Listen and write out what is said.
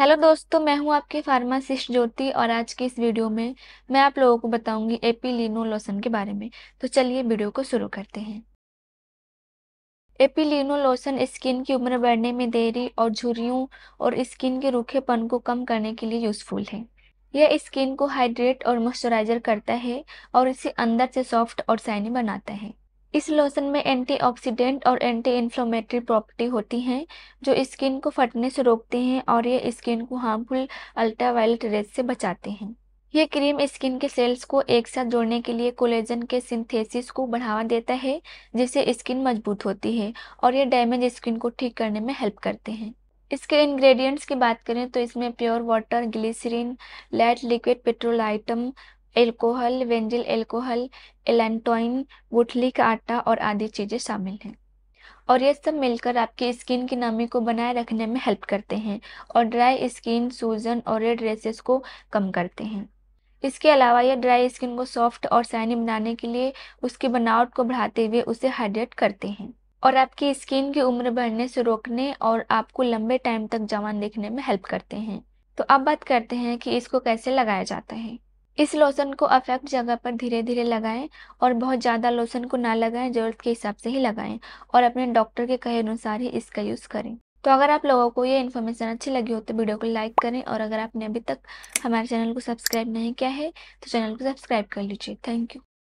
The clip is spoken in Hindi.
हेलो दोस्तों मैं हूं आपकी फार्मासिस्ट ज्योति और आज की इस वीडियो में मैं आप लोगों को बताऊंगी एपीलिनो लोशन के बारे में तो चलिए वीडियो को शुरू करते हैं एपीलिनो लोशन स्किन की उम्र बढ़ने में देरी और झुरियों और स्किन के रूखेपन को कम करने के लिए यूजफुल है यह स्किन को हाइड्रेट और मॉइस्चराइजर करता है और इसे अंदर से सॉफ्ट और शाइनी बनाता है इस लोशन में एंटीऑक्सीडेंट और एंटी इन्फ्लोमेटरी प्रॉपर्टी होती हैं जो स्किन को फटने से रोकते हैं और ये स्किन को हार्मफुल अल्ट्रावायलेट रेज से बचाते हैं ये क्रीम स्किन के सेल्स को एक साथ जोड़ने के लिए कोलेजन के सिंथेसिस को बढ़ावा देता है जिससे स्किन मजबूत होती है और ये डैमेज स्किन को ठीक करने में हेल्प करते हैं इसके इंग्रेडिएंट्स की बात करें तो इसमें pure water glycerine light liquid petrol item alcohol benzyl alcohol allantoin गुठली का आटा और आदि चीज़ें शामिल हैं और ये सब मिलकर आपकी स्किन की नमी को बनाए रखने में हेल्प करते हैं और ड्राई स्किन सूजन और रेड रेसेस को कम करते हैं इसके अलावा यह ड्राई स्किन को सॉफ्ट और शाइनी बनाने के लिए उसकी बनावट को बढ़ाते हुए उसे हाइड्रेट करते हैं और आपकी स्किन की उम्र बढ़ने से रोकने और आपको लंबे टाइम तक जवान देखने में हेल्प करते हैं तो अब बात करते हैं कि इसको कैसे लगाया जाता है इस लोशन को अफेक्ट जगह पर धीरे धीरे लगाएं और बहुत ज़्यादा लोशन को ना लगाएं ज़रूरत के हिसाब से ही लगाएं और अपने डॉक्टर के कहे अनुसार ही इसका यूज़ करें तो अगर आप लोगों को ये इन्फॉर्मेशन अच्छी लगी हो तो वीडियो को लाइक करें और अगर आपने अभी तक हमारे चैनल को सब्सक्राइब नहीं किया है तो चैनल को सब्सक्राइब कर लीजिए थैंक यू